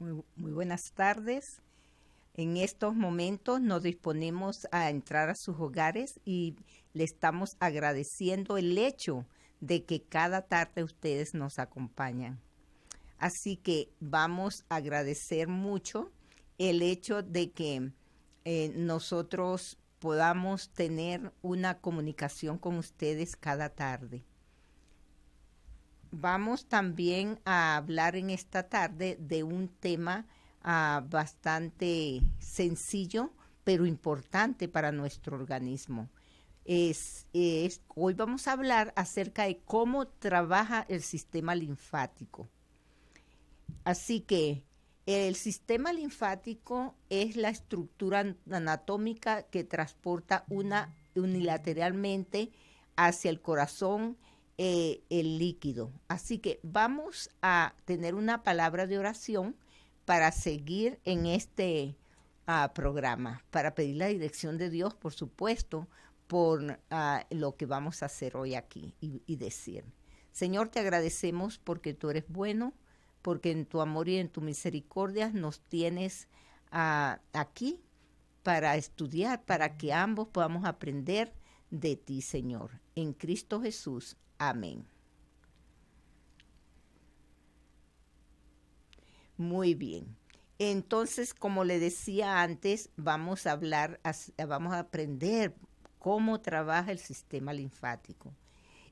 Muy, buenas tardes. En estos momentos nos disponemos a entrar a sus hogares y le estamos agradeciendo el hecho de que cada tarde ustedes nos acompañan. Así que vamos a agradecer mucho el hecho de que eh, nosotros podamos tener una comunicación con ustedes cada tarde vamos también a hablar en esta tarde de un tema ah, bastante sencillo, pero importante para nuestro organismo. hoy vamos a hablar acerca de cómo trabaja el sistema linfático. Así que el sistema linfático es la estructura anatómica que transporta una unilateralmente hacia el corazón, eh, el líquido. Así que vamos a tener una palabra de oración para seguir en este ah, programa, para pedir la dirección de Dios, por supuesto, por ah, lo que vamos a hacer hoy aquí y, decir. Señor, te agradecemos porque tú eres bueno, porque en tu amor y en tu misericordia nos tienes ah, aquí para estudiar, para que ambos podamos aprender de ti, Señor. En Cristo Jesús. Amén. Muy bien. Entonces, como le decía antes, vamos a hablar, eh, vamos a aprender cómo trabaja el sistema linfático.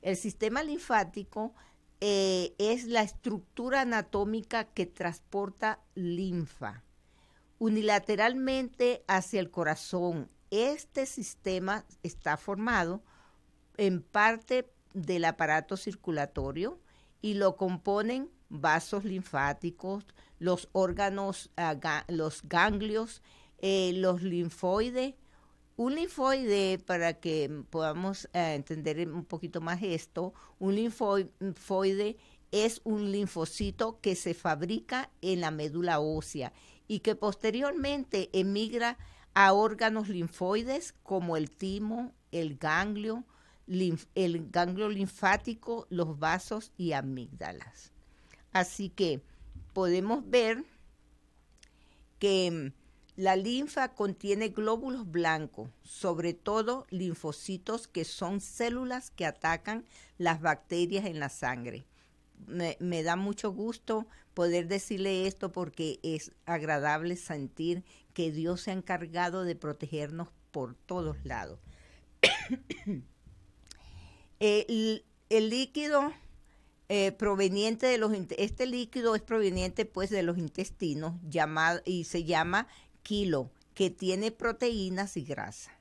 El sistema linfático eh, es la estructura anatómica que transporta linfa unilateralmente hacia el corazón. Este sistema está formado en parte del aparato circulatorio y lo componen vasos linfáticos, los órganos, ah, los ganglios, eh, los linfoides. Un linfoide, para que podamos eh, entender un poquito más esto, un linfoide es un linfocito que se fabrica en la médula ósea y que posteriormente emigra a órganos linfoides como el timo, el ganglio, el ganglio linfático, los vasos y amígdalas. Así que podemos ver que mm, la linfa contiene glóbulos blancos, sobre todo linfocitos que son células que atacan las bacterias en la sangre. Me, da mucho gusto poder decirle esto porque es agradable sentir que Dios se ha encargado de protegernos por todos lados. Eh, el, líquido eh, proveniente de los este líquido es proveniente pues de los intestinos llamado y se llama kilo que tiene proteínas y grasa.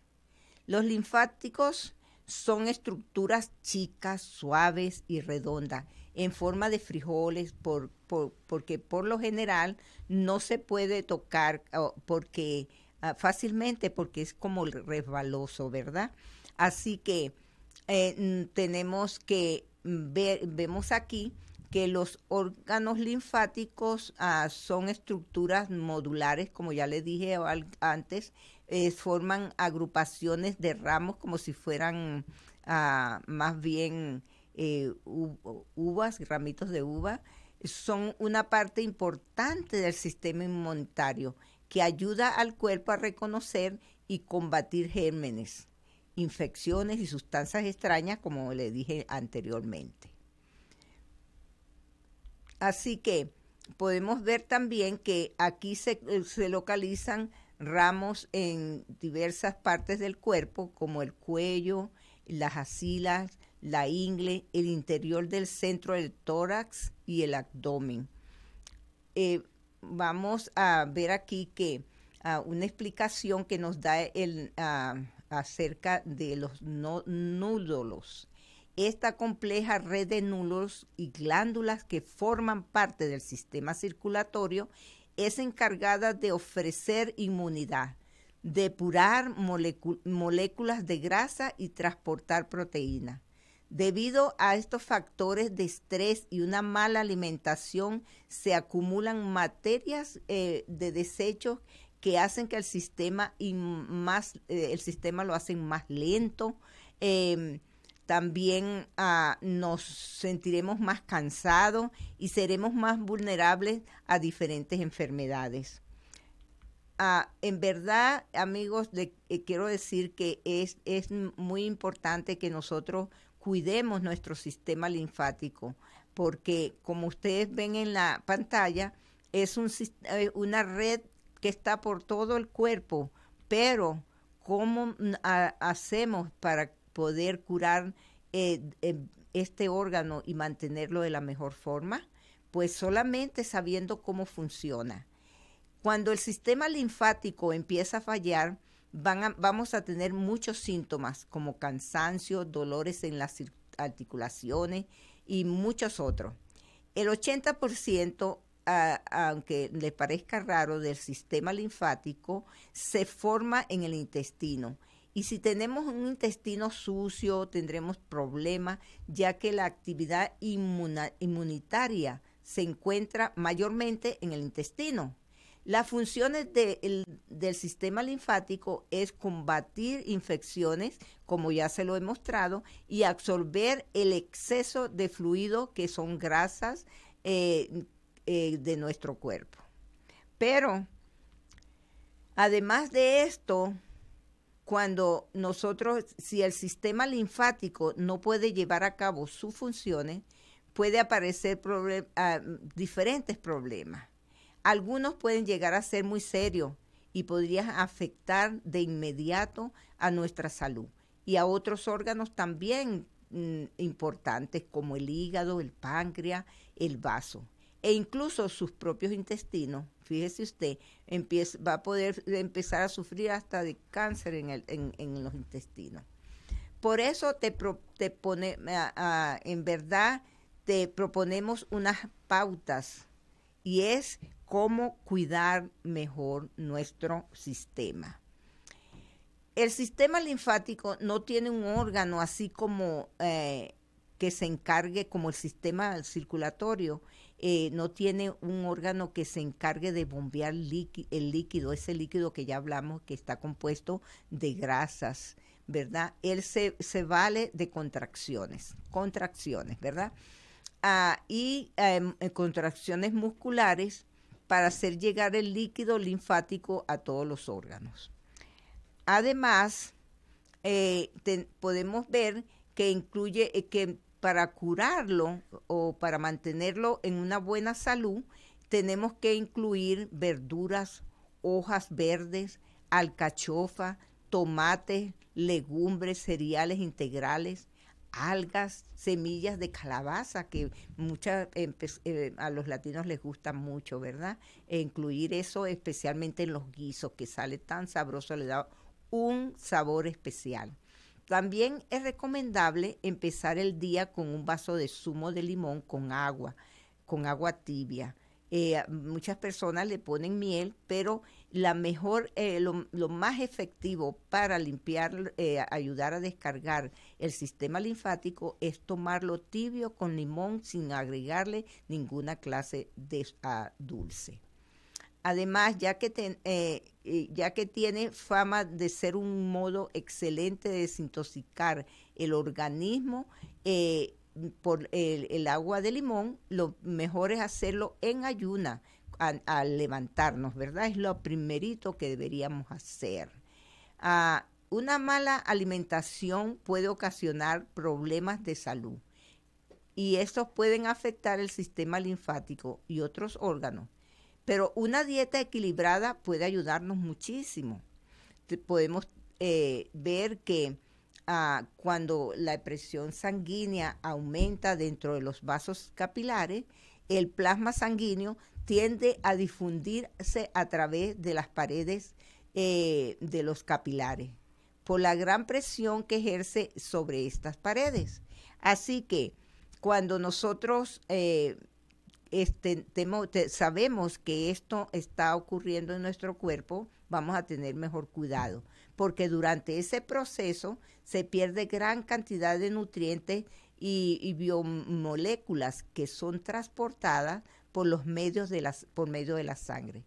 Los linfáticos son estructuras chicas, suaves y redondas en forma de frijoles porque por lo general no se puede tocar porque ah, fácilmente porque es como resbaloso, ¿verdad? Así que eh, tenemos que ver, vemos aquí que los órganos linfáticos ah, son estructuras modulares, como ya les dije antes, eh, forman agrupaciones de ramos como si fueran ah, más bien eh, uvas, ramitos de uva. Son una parte importante del sistema inmunitario que ayuda al cuerpo a reconocer y combatir gérmenes infecciones y sustancias extrañas, como le dije anteriormente. Así que podemos ver también que aquí se, localizan ramos en diversas partes del cuerpo, como el cuello, las axilas, la ingle, el interior del centro del tórax y el abdomen. Eh, vamos a ver aquí que ah, una explicación que nos da el, ah, acerca de los nódulos. Esta compleja red de nódulos y glándulas que forman parte del sistema circulatorio es encargada de ofrecer inmunidad, depurar moléculas de grasa y transportar proteína. Debido a estos factores de estrés y una mala alimentación, se acumulan materias eh, de desechos que hacen que el sistema y más eh, el sistema lo hacen más lento em, también ah, nos sentiremos más cansados y seremos más vulnerables a diferentes enfermedades. Ah, en verdad, amigos, eh, quiero decir que es, muy importante que nosotros cuidemos nuestro sistema linfático, porque como ustedes ven en la pantalla, es eh, una red que está por todo el cuerpo, pero ¿cómo hacemos para poder curar eh, eh, este órgano y mantenerlo de la mejor forma? Pues solamente sabiendo cómo funciona. Cuando el sistema linfático empieza a fallar, vamos a tener muchos síntomas como cansancio, dolores en las articulaciones y muchos otros. El 80% aunque le parezca raro, del sistema linfático se forma en el intestino. Y si tenemos un intestino sucio, tendremos problemas, ya que la actividad inmunitaria se encuentra mayormente en el intestino. Las funciones del sistema linfático es combatir infecciones, como ya se lo he mostrado, y absorber el exceso de fluido que son grasas, eh, eh, de nuestro cuerpo. Pero, además de esto, cuando nosotros, si el sistema linfático no puede llevar a cabo sus funciones, puede aparecer ah, diferentes problemas. Algunos pueden llegar a ser muy serios y podrían afectar de inmediato a nuestra salud y a otros órganos también mm, importantes como el hígado, el páncreas, el vaso e incluso sus propios intestinos, fíjese usted, va a poder empezar a sufrir hasta de cáncer en, los intestinos. Por eso te, te pone, en verdad, te proponemos unas pautas y es cómo cuidar mejor nuestro sistema. El sistema linfático no tiene un órgano así como eh, que se encargue como el sistema circulatorio eh, no tiene un órgano que se encargue de bombear el líquido, ese líquido que ya hablamos que está compuesto de grasas, ¿verdad? Él se, vale de contracciones, contracciones, ¿verdad? Ah, y em, eh, contracciones musculares para hacer llegar el líquido linfático a todos los órganos. Además, eh, podemos ver que incluye, que para curarlo o para mantenerlo en una buena salud, tenemos que incluir verduras, hojas verdes, alcachofa, tomates, legumbres, cereales integrales, algas, semillas de calabaza, que eh, a los latinos les gusta mucho, ¿verdad? E incluir eso especialmente en los guisos, que sale tan sabroso, le da un sabor especial. También es recomendable empezar el día con un vaso de zumo de limón con agua, con agua tibia. Eh, muchas personas le ponen miel, pero la mejor, eh, lo, más efectivo para limpiar, eh, ayudar a descargar el sistema linfático es tomarlo tibio con limón sin agregarle ninguna clase de ah, dulce. Además, ya que, eh, eh, ya que tiene fama de ser un modo excelente de desintoxicar el organismo eh, por el, agua de limón, lo mejor es hacerlo en ayuna al levantarnos, ¿verdad? Es lo primerito que deberíamos hacer. Ah, una mala alimentación puede ocasionar problemas de salud y estos pueden afectar el sistema linfático y otros órganos pero una dieta equilibrada puede ayudarnos muchísimo. Podemos eh, ver que ah, cuando la presión sanguínea aumenta dentro de los vasos capilares, el plasma sanguíneo tiende a difundirse a través de las paredes eh, de los capilares por la gran presión que ejerce sobre estas paredes. Así que cuando nosotros eh, este, sabemos que esto está ocurriendo en nuestro cuerpo, vamos a tener mejor cuidado, porque durante ese proceso se pierde gran cantidad de nutrientes y, biomoléculas que son transportadas por los medios de las, por medio de la sangre,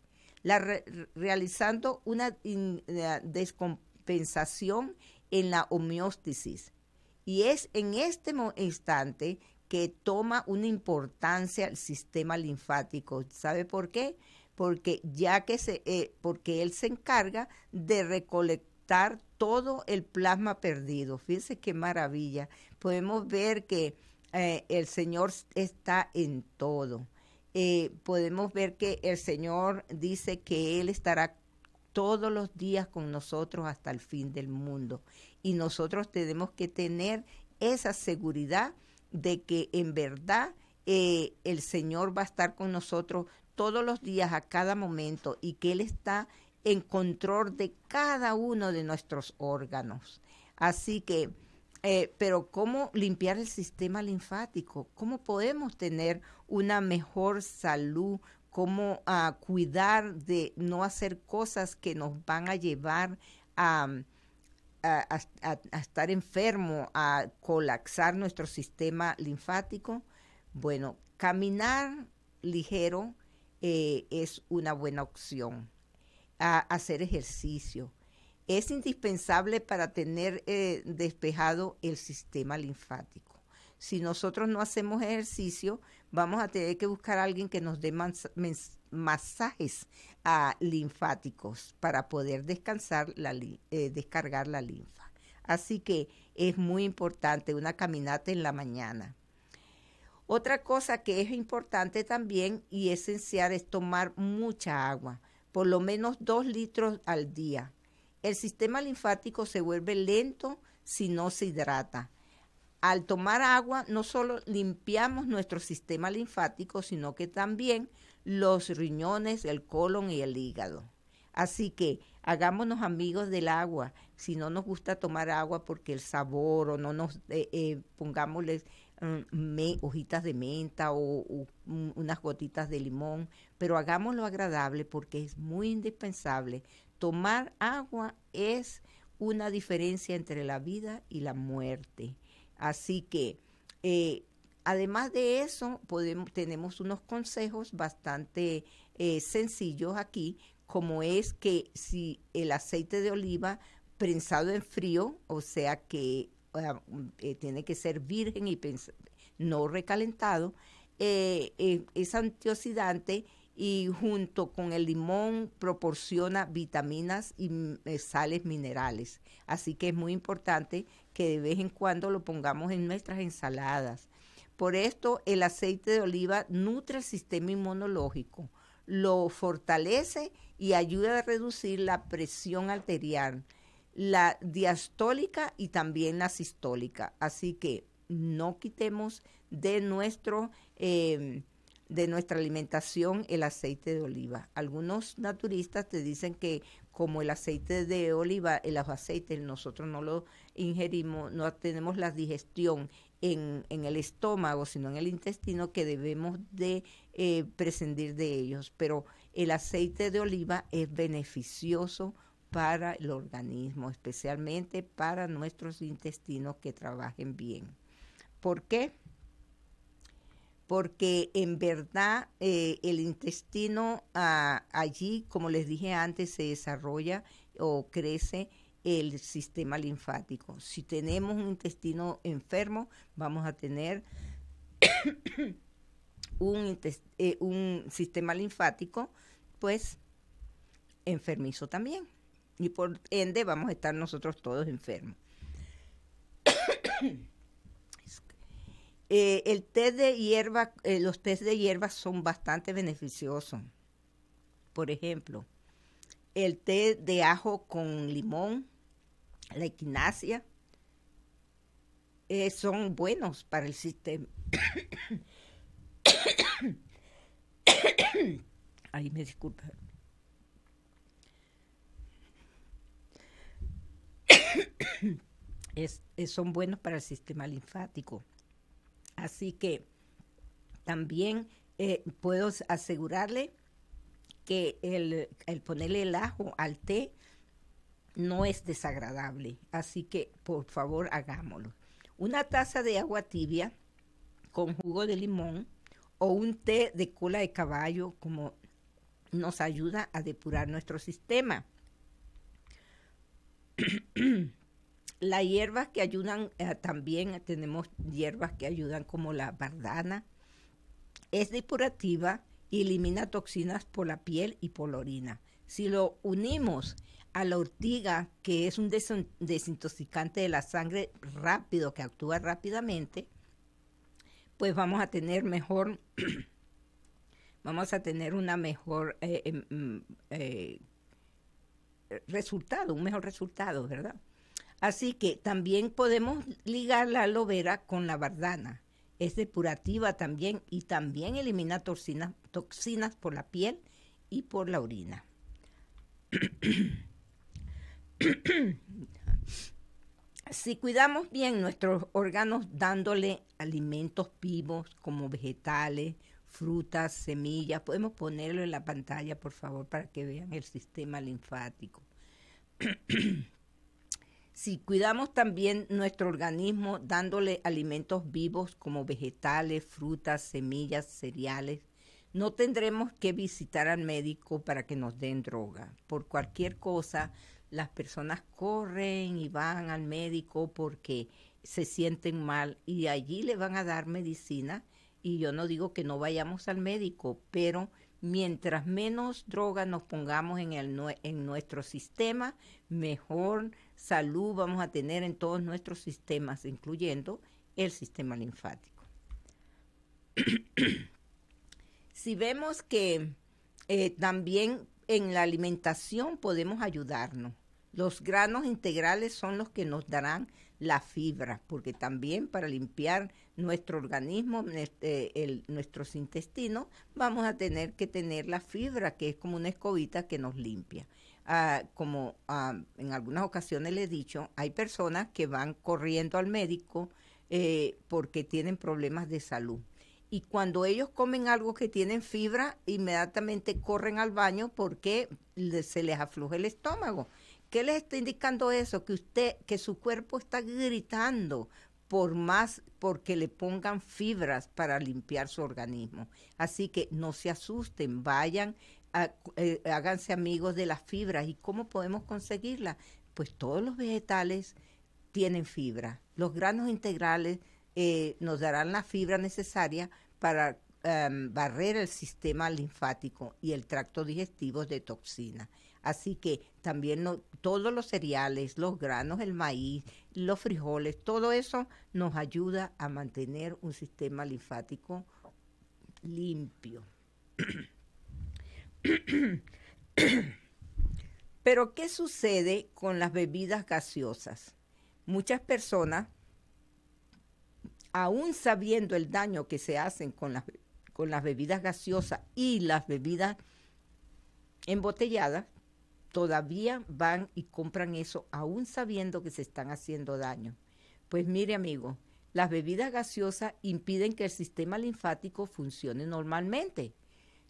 realizando una, eh, descompensación en la homeostasis. Y es en este instante que toma una importancia al sistema linfático. ¿Sabe por qué? Porque ya que se, eh, porque él se encarga de recolectar todo el plasma perdido. Fíjense qué maravilla. Podemos ver que eh, el Señor está en todo. Eh, podemos ver que el Señor dice que Él estará todos los días con nosotros hasta el fin del mundo. Y nosotros tenemos que tener esa seguridad de que en verdad eh, el Señor va a estar con nosotros todos los días, a cada momento, y que Él está en control de cada uno de nuestros órganos. Así que, eh, pero ¿cómo limpiar el sistema linfático? ¿Cómo podemos tener una mejor salud? ¿Cómo ah, cuidar de no hacer cosas que nos van a llevar a a, estar enfermo, a colapsar nuestro sistema linfático, bueno, caminar ligero eh, es una buena opción. A, hacer ejercicio es indispensable para tener eh, despejado el sistema linfático. Si nosotros no hacemos ejercicio, vamos a tener que buscar a alguien que nos dé mensaje masajes linfáticos para poder descansar eh, descargar la linfa. Así que es muy importante una caminata en la mañana. Otra cosa que es importante también y esencial es tomar mucha agua, por lo menos dos litros al día. El sistema linfático se vuelve lento si no se hidrata. Al tomar agua no solo limpiamos nuestro sistema linfático, sino que también los riñones, el colon y el hígado. Así que hagámonos amigos del agua. Si no nos gusta tomar agua porque el sabor o no nos eh, eh pongámosle mm, hojitas de menta o, unas gotitas de limón, pero hagámoslo agradable porque es muy indispensable. Tomar agua es una diferencia entre la vida y la muerte. Así que eh, Además de eso, tenemos unos consejos bastante eh, sencillos aquí, como es que si el aceite de oliva prensado en frío, o sea que ah, eh, tiene que ser virgen y no recalentado, eh, es antioxidante y junto con el limón proporciona vitaminas y sales minerales. Así que es muy importante que de vez en cuando lo pongamos en nuestras ensaladas por esto el aceite de oliva nutre el sistema inmunológico, lo fortalece y ayuda a reducir la presión arterial, la diastólica y también la sistólica. Así que no quitemos de nuestro em, de nuestra alimentación el aceite de oliva. Algunos naturistas te dicen que como el aceite de oliva, el aceite nosotros no lo ingerimos, no tenemos la digestión en, el estómago, sino en el intestino, que debemos de eh, prescindir de ellos. Pero el aceite de oliva es beneficioso para el organismo, especialmente para nuestros intestinos que trabajen bien. ¿Por qué? Porque en verdad eh, el intestino ah, allí, como les dije antes, se desarrolla o crece el sistema linfático. Si tenemos un intestino enfermo, vamos a tener eh, un, sistema linfático, pues, enfermizo también. Y por ende vamos a estar nosotros todos enfermos. Eh, el té de hierba, eh, los test de hierbas son bastante beneficiosos. Por ejemplo, el té de ajo con limón, la equinacia, eh, son buenos para el sistema. Ahí me disculpa. Es, eh, son buenos para el sistema linfático. Así que también eh, puedo asegurarle que el, ponerle el ajo al té no es desagradable. Así que por favor hagámoslo. Una taza de agua tibia con jugo de limón o un té de cola de caballo como nos ayuda a depurar nuestro sistema. Las hierbas que ayudan eh, también, tenemos hierbas que ayudan como la bardana, es depurativa y elimina toxinas por la piel y por la orina. Si lo unimos a la ortiga, que es un desintoxicante de la sangre rápido, que actúa rápidamente, pues vamos a tener mejor, vamos a tener una mejor eh, em, mm, eh, resultado, un mejor resultado, ¿verdad? Así que también podemos ligar la aloe vera con la bardana es depurativa también y también elimina toxinas, toxinas por la piel y por la orina. si cuidamos bien nuestros órganos dándole alimentos vivos como vegetales, frutas, semillas, podemos ponerlo en la pantalla por favor para que vean el sistema linfático. si cuidamos también nuestro organismo dándole alimentos vivos como vegetales, frutas, semillas, cereales, no tendremos que visitar al médico para que nos den droga. Por cualquier cosa, las personas corren y van al médico porque se sienten mal y allí le van a dar medicina. Y yo no digo que no vayamos al médico, pero mientras menos drogas nos pongamos en, nuestro sistema, mejor salud vamos a tener en todos nuestros sistemas, incluyendo el sistema linfático. si vemos que eh, también en la alimentación podemos ayudarnos, los granos integrales son los que nos darán la fibra, porque también para limpiar nuestro organismo, eh, nuestros intestinos, vamos a tener que tener la fibra, que es como una escobita que nos limpia. Ah, como ah, en algunas ocasiones le he dicho, hay personas que van corriendo al médico eh, porque tienen problemas de salud y cuando ellos comen algo que tienen fibra, inmediatamente corren al baño porque se les afloja el estómago. ¿Qué les está indicando eso? Que usted, que su cuerpo está gritando por más porque le pongan fibras para limpiar su organismo. Así que no se asusten, vayan, eh, háganse amigos de las fibras. ¿Y cómo podemos conseguirlas? Pues todos los vegetales tienen fibra. Los granos integrales eh, nos darán la fibra necesaria para em, barrer el sistema linfático y el tracto digestivo de toxina. Así que también todos los cereales, los granos, el maíz, los frijoles, todo eso nos ayuda a mantener un sistema linfático limpio. Pero, ¿qué sucede con las bebidas gaseosas? Muchas personas aún sabiendo el daño que se hacen con las, con las bebidas gaseosas y las bebidas embotelladas, todavía van y compran eso, aún sabiendo que se están haciendo daño. Pues mire, amigo, las bebidas gaseosas impiden que el sistema linfático funcione normalmente.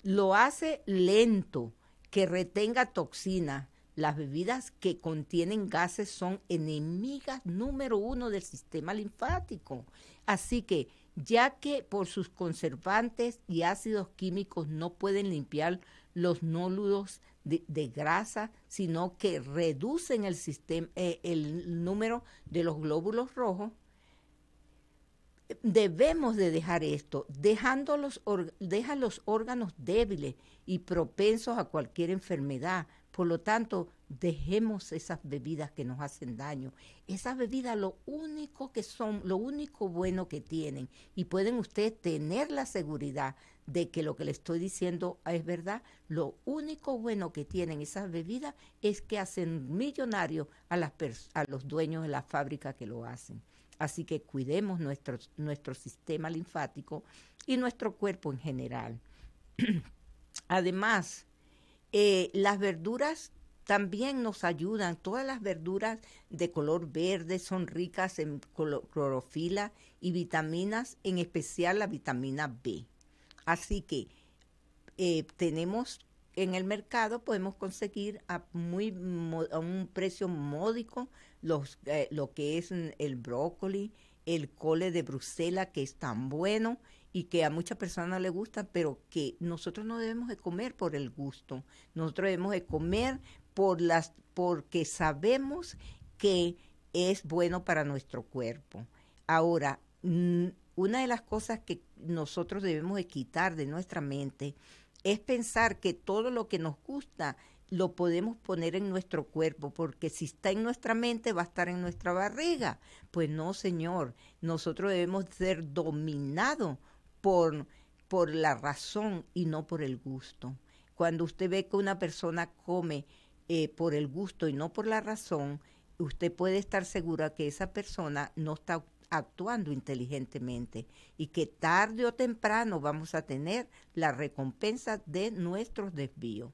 Lo hace lento, que retenga toxinas. Las bebidas que contienen gases son enemigas número uno del sistema linfático. Así que, ya que por sus conservantes y ácidos químicos no pueden limpiar los nódulos de, grasa, sino que reducen eh, el, número de los glóbulos rojos, debemos de dejar esto, dejando deja los órganos débiles y propensos a cualquier enfermedad, por lo tanto, dejemos esas bebidas que nos hacen daño. Esas bebidas lo único que son, lo único bueno que tienen. Y pueden ustedes tener la seguridad de que lo que le estoy diciendo es verdad. Lo único bueno que tienen esas bebidas es que hacen millonarios a, las a los dueños de la fábrica que lo hacen. Así que cuidemos nuestro, nuestro sistema linfático y nuestro cuerpo en general. Además, eh, las verduras también nos ayudan. Todas las verduras de color verde son ricas en clorofila y vitaminas, en especial la vitamina B. Así que eh, tenemos en el mercado, podemos conseguir a, muy, un precio módico los, eh, lo que es el brócoli, el cole de Bruselas, que es tan bueno, y que a muchas personas les gusta, pero que nosotros no debemos de comer por el gusto, nosotros debemos de comer por las, porque sabemos que es bueno para nuestro cuerpo. Ahora, una de las cosas que nosotros debemos de quitar de nuestra mente es pensar que todo lo que nos gusta lo podemos poner en nuestro cuerpo, porque si está en nuestra mente va a estar en nuestra barriga. Pues no, Señor, nosotros debemos ser dominados por, por la razón y no por el gusto. Cuando usted ve que una persona come eh, por el gusto y no por la razón, usted puede estar segura que esa persona no está actuando inteligentemente y que tarde o temprano vamos a tener la recompensa de nuestros desvíos.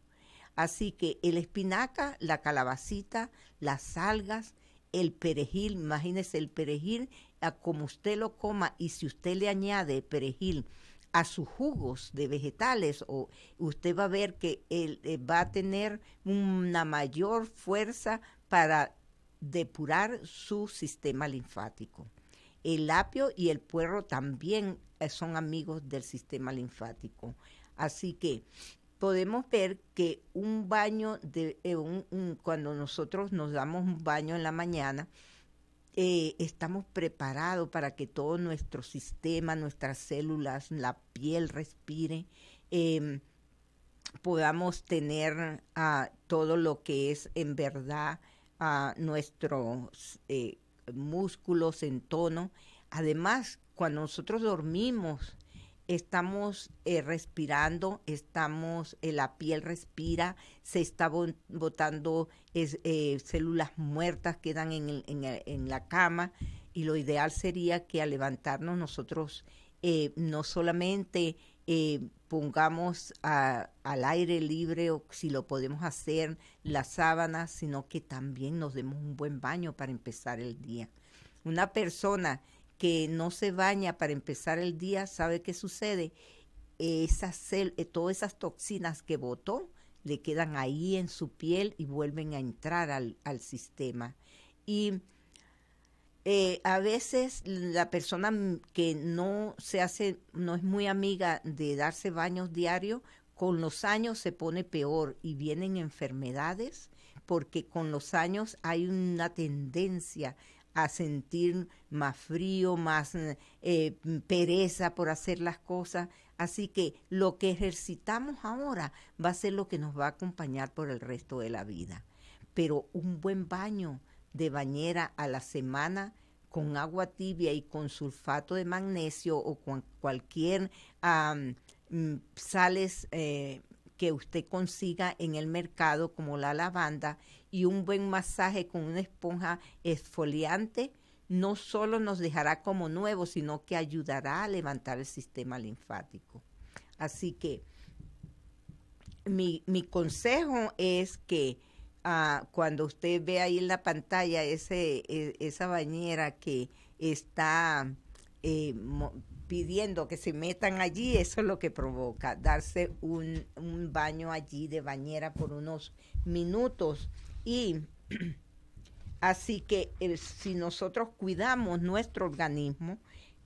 Así que el espinaca, la calabacita, las algas, el perejil, imagínese el perejil, a como usted lo coma y si usted le añade perejil a sus jugos de vegetales, o usted va a ver que él, eh, va a tener una mayor fuerza para depurar su sistema linfático. El apio y el puerro también eh, son amigos del sistema linfático. Así que podemos ver que un baño, de, eh, un, cuando nosotros nos damos un baño en la mañana, eh, estamos preparados para que todo nuestro sistema, nuestras células, la piel respire, em, podamos tener ah, todo lo que es en verdad ah, nuestros eh, músculos en tono. Además, cuando nosotros dormimos, estamos eh, respirando, estamos, eh, la piel respira, se está botando eh, células muertas, quedan en, en, la cama y lo ideal sería que al levantarnos nosotros no solamente pongamos al aire libre o si lo podemos hacer las sábanas, sino que también nos demos un buen baño para empezar el día. Una persona que no se baña para empezar el día, ¿sabe qué sucede? Esas eh, todas esas toxinas que botó le quedan ahí en su piel y vuelven a entrar al, sistema. Y eh, a veces la persona que no se hace, no es muy amiga de darse baños diarios, con los años se pone peor y vienen enfermedades porque con los años hay una tendencia a sentir más frío, más eh, pereza por hacer las cosas. Así que lo que ejercitamos ahora va a ser lo que nos va a acompañar por el resto de la vida. Pero un buen baño de bañera a la semana con agua tibia y con sulfato de magnesio o con cualquier mm, sales eh, que usted consiga en el mercado como la lavanda y un buen masaje con una esponja esfoliante no solo nos dejará como nuevos, sino que ayudará a levantar el sistema linfático. Así que mi, consejo es que ah, cuando usted ve ahí en la pantalla ese, e, esa bañera que está eh, pidiendo que se metan allí, eso es lo que provoca, darse un, baño allí de bañera por unos minutos. Y así que eh, si nosotros cuidamos nuestro organismo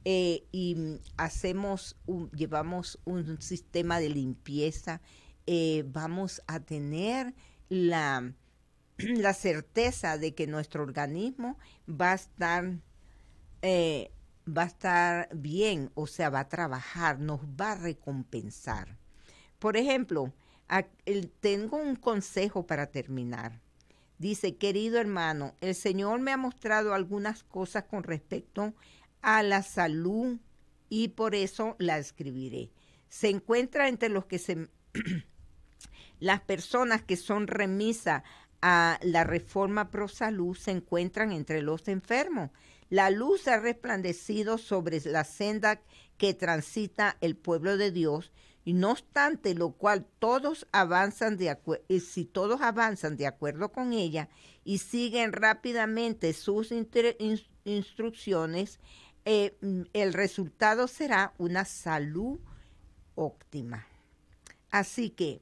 eh, y hacemos, llevamos un sistema de limpieza, eh, vamos a tener la, la certeza de que nuestro organismo va a estar va a estar bien, o sea, va a trabajar, nos va a recompensar. Por ejemplo, tengo un consejo para terminar. Dice, querido hermano, el Señor me ha mostrado algunas cosas con respecto a la salud y por eso la escribiré. Se encuentra entre los que se... las personas que son remisa a la reforma pro salud se encuentran entre los enfermos. La luz ha resplandecido sobre la senda que transita el pueblo de Dios, y no obstante lo cual todos avanzan de si todos avanzan de acuerdo con ella y siguen rápidamente sus instrucciones, eh, mm, el resultado será una salud óptima. Así que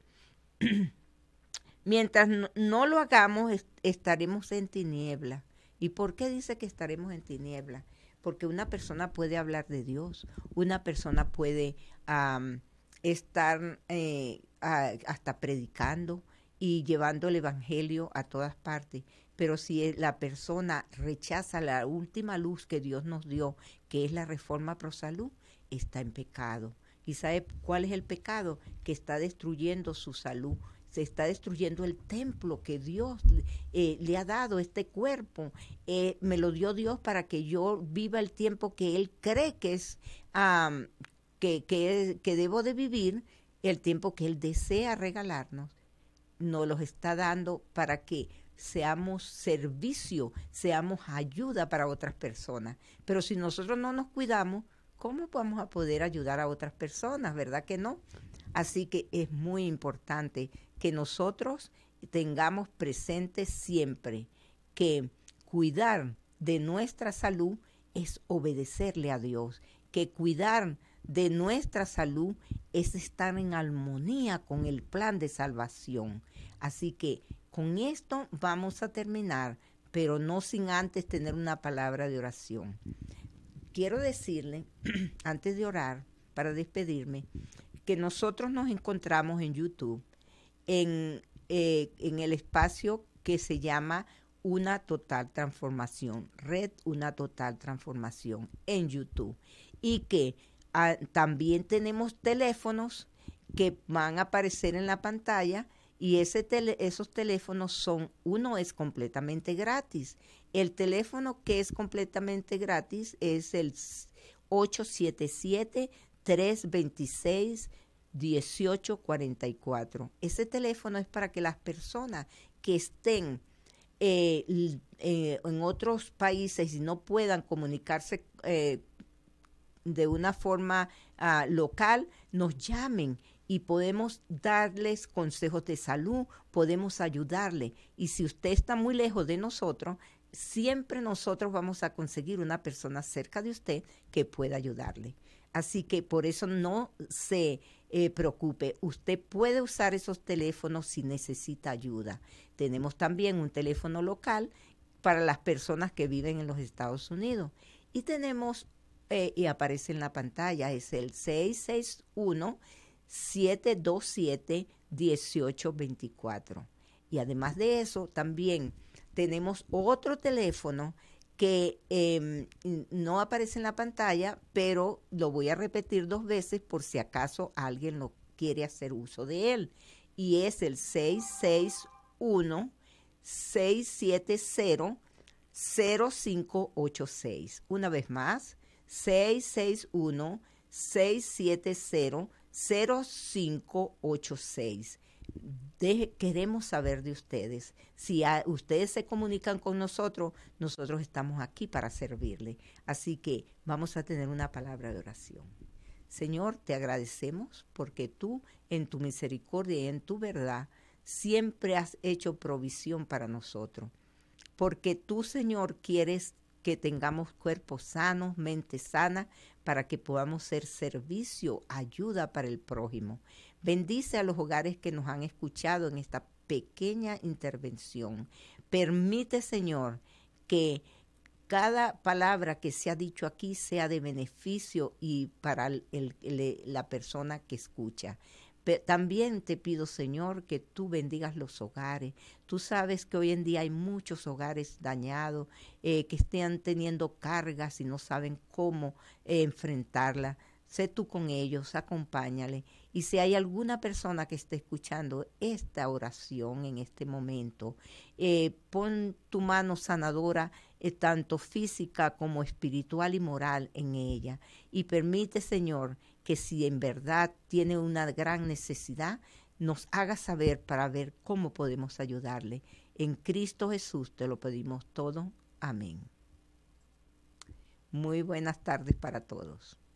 mientras no, lo hagamos estaremos en tiniebla. ¿Y por qué dice que estaremos en tiniebla? Porque una persona puede hablar de Dios, una persona puede estar eh, hasta predicando y llevando el Evangelio a todas partes. Pero si e, la persona rechaza la última luz que Dios nos dio, que es la reforma pro salud, está en pecado. ¿Y sabe cuál es el pecado? Que está destruyendo su salud se está destruyendo el templo que Dios eh, le ha dado, este cuerpo. Eh, me lo dio Dios para que yo viva el tiempo que Él cree que es que, que, que debo de vivir, el tiempo que Él desea regalarnos. No los está dando para que seamos servicio, seamos ayuda para otras personas. Pero si nosotros no nos cuidamos, ¿cómo vamos a poder ayudar a otras personas? ¿Verdad que no? Así que es muy importante que nosotros tengamos presente siempre que cuidar de nuestra salud es obedecerle a Dios, que cuidar de nuestra salud es estar en armonía con el plan de salvación. Así que con esto vamos a terminar, pero no sin antes tener una palabra de oración quiero decirle, antes de orar, para despedirme, que nosotros nos encontramos en YouTube, en, eh, en el espacio que se llama Una Total Transformación, Red Una Total Transformación en YouTube. Y que ah, también tenemos teléfonos que van a aparecer en la pantalla y ese esos teléfonos son, uno es completamente gratis el teléfono que es completamente gratis es el 877-326-1844. Ese teléfono es para que las personas que estén eh, eh, en otros países y no puedan comunicarse eh, de una forma ah, local, nos llamen y podemos darles consejos de salud, podemos ayudarle. Y si usted está muy lejos de nosotros, siempre nosotros vamos a conseguir una persona cerca de usted que pueda ayudarle. Así que por eso no se eh, preocupe, usted puede usar esos teléfonos si necesita ayuda. Tenemos también un teléfono local para las personas que viven en los Estados Unidos. Y tenemos, eh, y aparece en la pantalla, es el 661-727-1824. Y además de eso, también tenemos otro teléfono que em, no aparece en la pantalla, pero lo voy a repetir dos veces por si acaso alguien no quiere hacer uso de él. Y es el 661-670-0586. Una vez más, 661-670-0586 queremos saber de ustedes. Si ustedes se comunican con nosotros, nosotros estamos aquí para servirle. Así que vamos a tener una palabra de oración. Señor, te agradecemos porque tú, en tu misericordia y en tu verdad, siempre has hecho provisión para nosotros. Porque tú, Señor, quieres que tengamos cuerpos sanos, mente sana, para que podamos ser servicio, ayuda para el prójimo. Bendice a los hogares que nos han escuchado en esta pequeña intervención. Permite, Señor, que cada palabra que se ha dicho aquí sea de beneficio y para la persona que escucha. también te pido, Señor, que tú bendigas los hogares. Tú sabes que hoy en día hay muchos hogares dañados, eh, que estén teniendo cargas y no saben cómo eh, enfrentarla. Sé tú con ellos, acompáñale y si hay alguna persona que esté escuchando esta oración en este momento, eh, pon tu mano sanadora, eh, tanto física como espiritual y moral, en ella. Y permite, Señor, que si en verdad tiene una gran necesidad, nos haga saber para ver cómo podemos ayudarle. En Cristo Jesús te lo pedimos todo. Amén. Muy buenas tardes para todos.